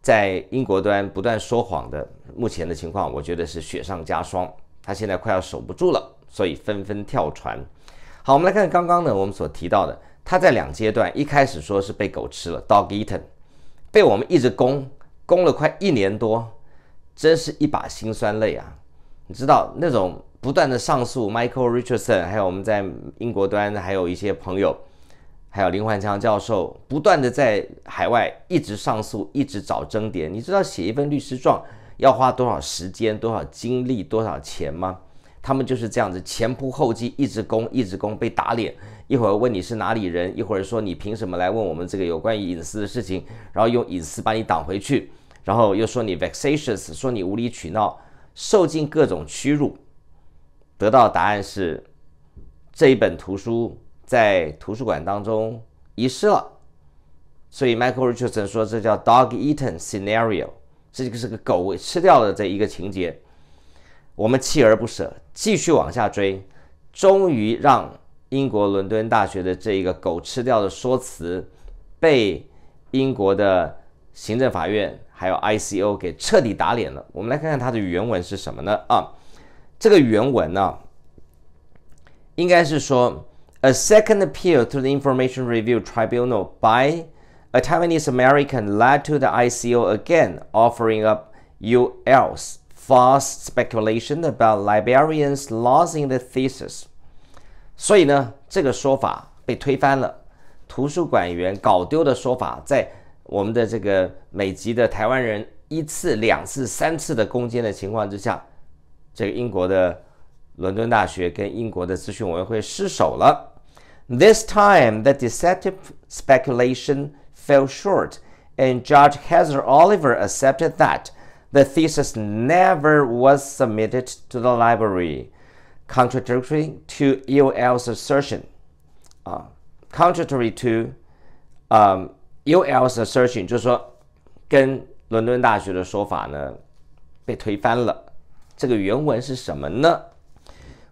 在英国端不断说谎的目前的情况，我觉得是雪上加霜。他现在快要守不住了，所以纷纷跳船。好，我们来看刚刚呢，我们所提到的，他在两阶段，一开始说是被狗吃了 （dog eaten），被我们一直攻，攻了快一年多，真是一把辛酸泪啊！你知道那种。不断的上诉，Michael Richardson，还有我们在英国端还有一些朋友，还有林焕强教授，不断的在海外一直上诉，一直找争点。你知道写一份律师状要花多少时间、多少精力、多少钱吗？他们就是这样子前仆后继，一直攻，一直攻，被打脸。一会儿问你是哪里人，一会儿说你凭什么来问我们这个有关于隐私的事情，然后用隐私把你挡回去，然后又说你 vexatious，说你无理取闹，受尽各种屈辱。得到答案是，这一本图书在图书馆当中遗失了，所以 Michael Richardson 说这叫 “dog-eaten scenario”，这个是个狗吃掉的这一个情节。我们锲而不舍，继续往下追，终于让英国伦敦大学的这一个狗吃掉的说辞，被英国的行政法院还有 ICO 给彻底打脸了。我们来看看它的原文是什么呢？啊。这个原文呢，应该是说，a second appeal to the information review tribunal by a Taiwanese American led to the ICO again offering up U.S. false speculation about librarians losing the thesis。所以呢，这个说法被推翻了，图书馆员搞丢的说法，在我们的这个美籍的台湾人一次、两次、三次的攻坚的情况之下。This time, the deceptive speculation fell short, and Judge Heather Oliver accepted that the thesis never was submitted to the library, contradictory to EOL's assertion. Uh, contrary to um, EOL's assertion，就是说跟伦敦大学的说法呢被推翻了。这个原文是什么呢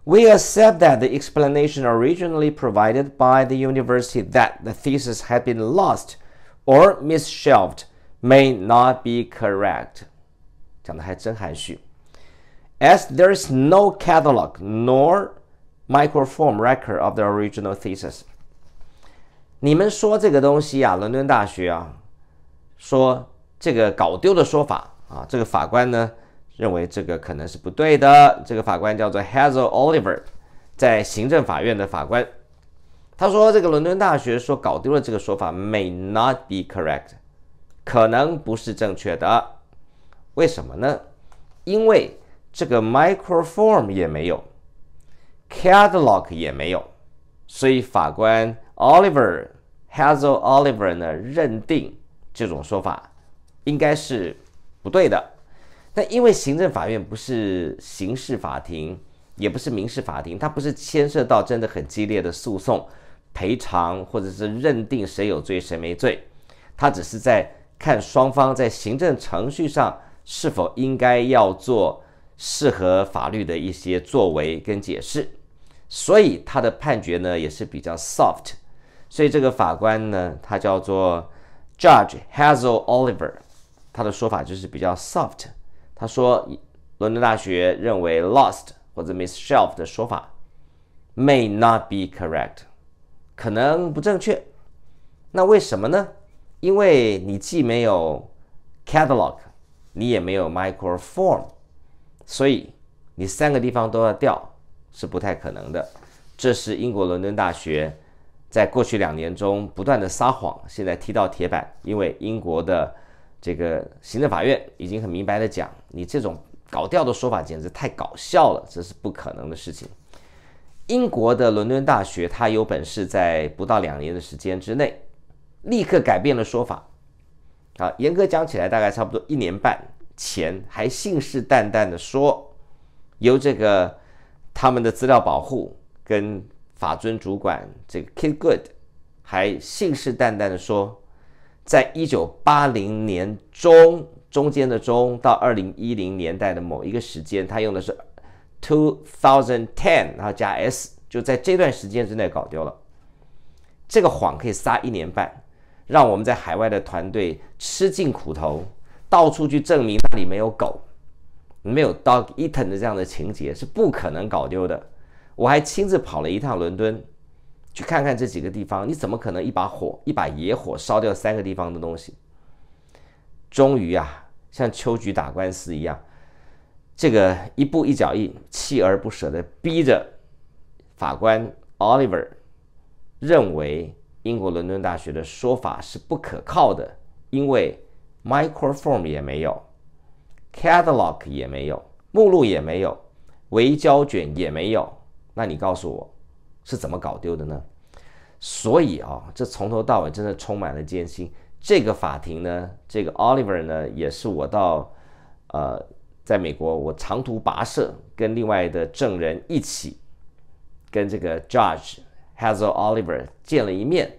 ？We accept that the explanation originally provided by the university that the thesis had been lost or misshelved may not be correct。讲的还真含蓄。As there is no catalog nor microform record of the original thesis，你们说这个东西啊，伦敦大学啊，说这个搞丢的说法啊，这个法官呢？认为这个可能是不对的。这个法官叫做 Hazel Oliver，在行政法院的法官。他说：“这个伦敦大学说搞丢了这个说法，may not be correct，可能不是正确的。为什么呢？因为这个 microform 也没有，catalog 也没有，所以法官 Oliver Hazel Oliver 呢认定这种说法应该是不对的。”但因为行政法院不是刑事法庭，也不是民事法庭，它不是牵涉到真的很激烈的诉讼、赔偿或者是认定谁有罪谁没罪，它只是在看双方在行政程序上是否应该要做适合法律的一些作为跟解释，所以他的判决呢也是比较 soft。所以这个法官呢，他叫做 Judge Hazel Oliver，他的说法就是比较 soft。他说，伦敦大学认为 “lost” 或者 “misshelf” 的说法，may not be correct，可能不正确。那为什么呢？因为你既没有 catalog，你也没有 microform，所以你三个地方都要掉是不太可能的。这是英国伦敦大学在过去两年中不断的撒谎，现在踢到铁板，因为英国的。这个行政法院已经很明白的讲，你这种搞掉的说法简直太搞笑了，这是不可能的事情。英国的伦敦大学，他有本事在不到两年的时间之内，立刻改变了说法。啊，严格讲起来，大概差不多一年半前，还信誓旦旦的说，由这个他们的资料保护跟法尊主管这个 Kit Good，还信誓旦旦的说。在一九八零年中，中间的中到二零一零年代的某一个时间，他用的是 two thousand ten，然后加 s，就在这段时间之内搞丢了。这个谎可以撒一年半，让我们在海外的团队吃尽苦头，到处去证明那里没有狗，没有 dog eaten 的这样的情节是不可能搞丢的。我还亲自跑了一趟伦敦。去看看这几个地方，你怎么可能一把火一把野火烧掉三个地方的东西？终于啊，像秋菊打官司一样，这个一步一脚印，锲而不舍的逼着法官 Oliver 认为英国伦敦大学的说法是不可靠的，因为 microform 也没有 c a t a l o g 也没有，目录也没有，围胶卷也没有。那你告诉我。是怎么搞丢的呢？所以啊，这从头到尾真的充满了艰辛。这个法庭呢，这个 Oliver 呢，也是我到，呃，在美国我长途跋涉，跟另外的证人一起，跟这个 Judge Hazel Oliver 见了一面。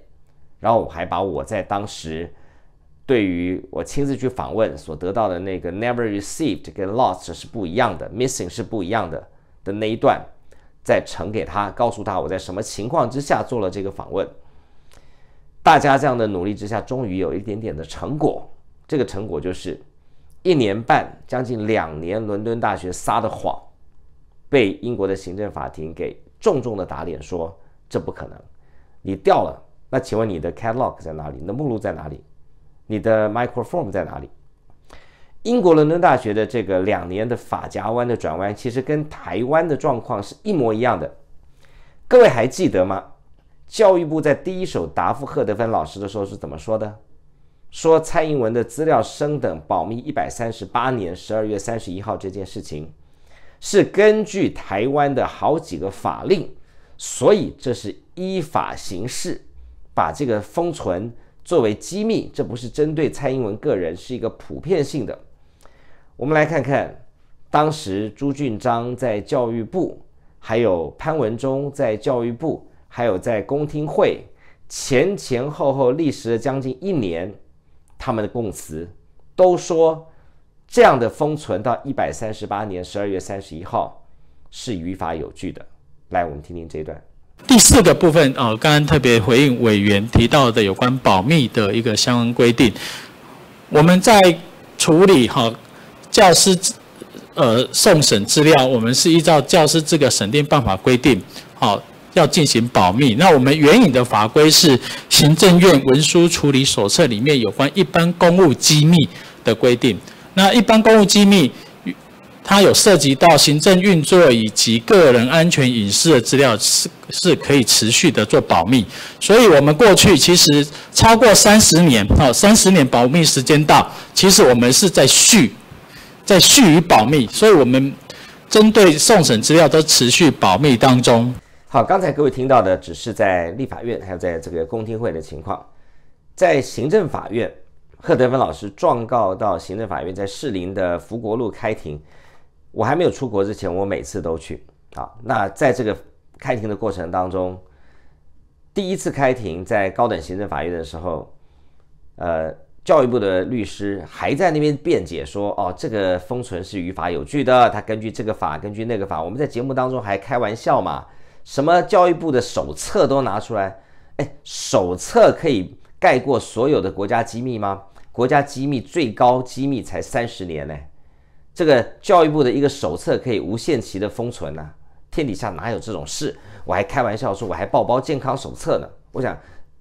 然后我还把我在当时对于我亲自去访问所得到的那个 Never received 跟 Lost 是不一样的，Missing 是不一样的的那一段。再呈给他，告诉他我在什么情况之下做了这个访问。大家这样的努力之下，终于有一点点的成果。这个成果就是，一年半将近两年，伦敦大学撒的谎，被英国的行政法庭给重重的打脸，说这不可能。你掉了，那请问你的 catalog 在哪里？你的目录在哪里？你的 microform 在哪里？英国伦敦大学的这个两年的法夹弯的转弯，其实跟台湾的状况是一模一样的。各位还记得吗？教育部在第一手答复贺德芬老师的时候是怎么说的？说蔡英文的资料生等保密一百三十八年十二月三十一号这件事情，是根据台湾的好几个法令，所以这是依法行事，把这个封存作为机密，这不是针对蔡英文个人，是一个普遍性的。我们来看看当时朱俊章在教育部，还有潘文忠在教育部，还有在公听会前前后后历时了将近一年，他们的供词都说这样的封存到一百三十八年十二月三十一号是于法有据的。来，我们听听这一段。第四个部分啊，刚刚特别回应委员提到的有关保密的一个相关规定，我们在处理哈。教师呃送审资料，我们是依照教师资格审定办法规定，好要进行保密。那我们援引的法规是行政院文书处理手册里面有关一般公务机密的规定。那一般公务机密，它有涉及到行政运作以及个人安全隐私的资料，是是可以持续的做保密。所以我们过去其实超过三十年，哦，三十年保密时间到，其实我们是在续。在续于保密，所以我们针对送审资料都持续保密当中。好，刚才各位听到的只是在立法院，还有在这个公听会的情况，在行政法院，贺德芬老师状告到行政法院，在士林的福国路开庭。我还没有出国之前，我每次都去。好，那在这个开庭的过程当中，第一次开庭在高等行政法院的时候，呃。教育部的律师还在那边辩解说：“哦，这个封存是于法有据的。他根据这个法，根据那个法。我们在节目当中还开玩笑嘛，什么教育部的手册都拿出来。哎，手册可以盖过所有的国家机密吗？国家机密最高机密才三十年呢。这个教育部的一个手册可以无限期的封存呢？天底下哪有这种事？我还开玩笑说，我还抱包健康手册呢。我想。”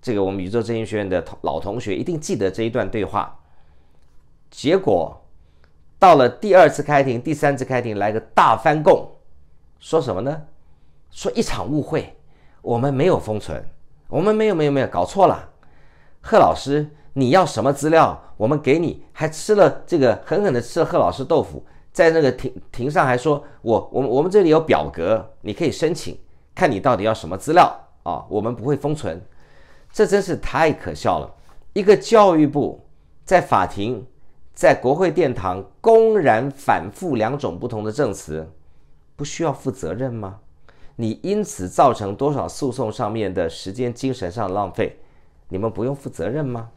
这个我们宇宙真心学院的老同学一定记得这一段对话。结果到了第二次开庭、第三次开庭，来个大翻供，说什么呢？说一场误会，我们没有封存，我们没有没有没有，搞错了。贺老师，你要什么资料？我们给你，还吃了这个狠狠的吃了贺老师豆腐，在那个庭庭上还说，我我们我们这里有表格，你可以申请，看你到底要什么资料啊？我们不会封存。这真是太可笑了！一个教育部在法庭、在国会殿堂公然反复两种不同的证词，不需要负责任吗？你因此造成多少诉讼上面的时间、精神上的浪费，你们不用负责任吗？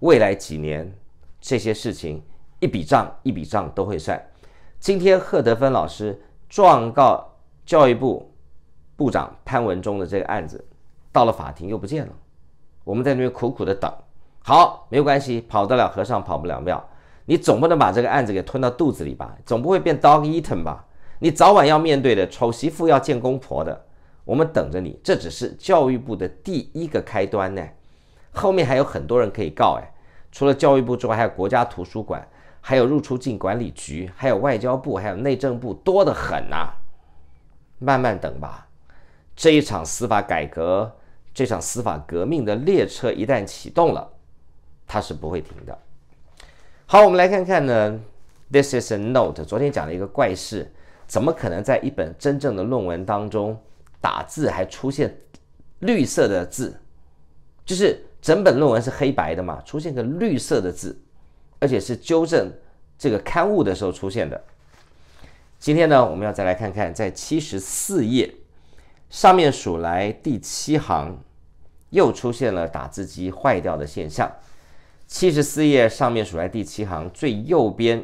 未来几年，这些事情一笔账一笔账都会算。今天贺德芬老师状告教育部部长潘文忠的这个案子，到了法庭又不见了。我们在那边苦苦的等，好，没有关系，跑得了和尚跑不了庙，你总不能把这个案子给吞到肚子里吧？总不会变 dog eaten 吧？你早晚要面对的，丑媳妇要见公婆的，我们等着你，这只是教育部的第一个开端呢，后面还有很多人可以告哎，除了教育部之外，还有国家图书馆，还有入出境管理局，还有外交部，还有内政部，多得很呐，慢慢等吧，这一场司法改革。这场司法革命的列车一旦启动了，它是不会停的。好，我们来看看呢。This is a note。昨天讲了一个怪事，怎么可能在一本真正的论文当中打字还出现绿色的字？就是整本论文是黑白的嘛，出现个绿色的字，而且是纠正这个刊物的时候出现的。今天呢，我们要再来看看，在七十四页。上面数来第七行，又出现了打字机坏掉的现象。七十四页上面数来第七行最右边，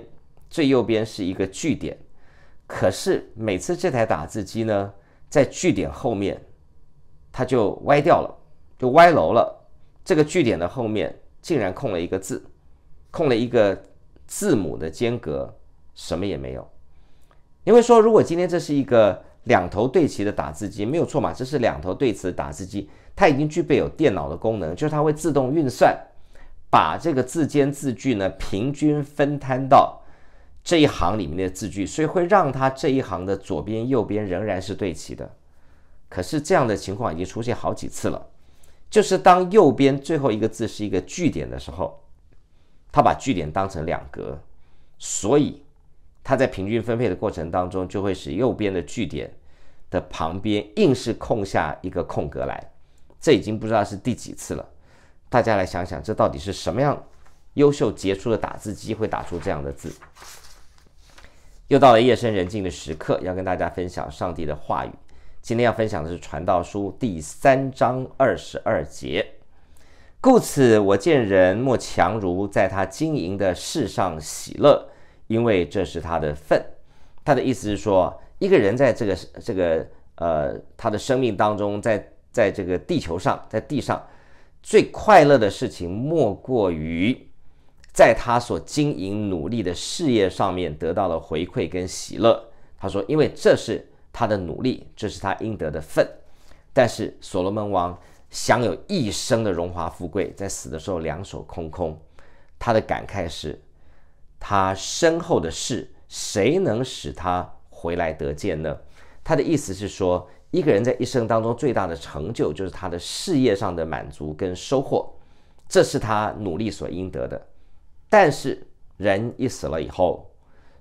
最右边是一个句点。可是每次这台打字机呢，在句点后面，它就歪掉了，就歪楼了。这个句点的后面竟然空了一个字，空了一个字母的间隔，什么也没有。因为说，如果今天这是一个。两头对齐的打字机没有错嘛？这是两头对齐的打字机，它已经具备有电脑的功能，就是它会自动运算，把这个字间字距呢平均分摊到这一行里面的字距，所以会让它这一行的左边右边仍然是对齐的。可是这样的情况已经出现好几次了，就是当右边最后一个字是一个句点的时候，它把句点当成两格，所以。它在平均分配的过程当中，就会使右边的句点的旁边硬是空下一个空格来，这已经不知道是第几次了。大家来想想，这到底是什么样优秀杰出的打字机会打出这样的字？又到了夜深人静的时刻，要跟大家分享上帝的话语。今天要分享的是《传道书》第三章二十二节。故此，我见人莫强如在他经营的世上喜乐。因为这是他的份，他的意思是说，一个人在这个这个呃他的生命当中，在在这个地球上，在地上最快乐的事情，莫过于在他所经营努力的事业上面得到了回馈跟喜乐。他说，因为这是他的努力，这是他应得的份。但是所罗门王享有一生的荣华富贵，在死的时候两手空空，他的感慨是。他身后的事，谁能使他回来得见呢？他的意思是说，一个人在一生当中最大的成就，就是他的事业上的满足跟收获，这是他努力所应得的。但是人一死了以后，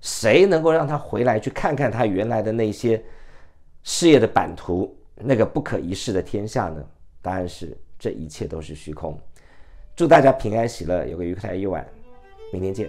谁能够让他回来去看看他原来的那些事业的版图，那个不可一世的天下呢？答案是这一切都是虚空。祝大家平安喜乐，有个愉快的夜晚，明天见。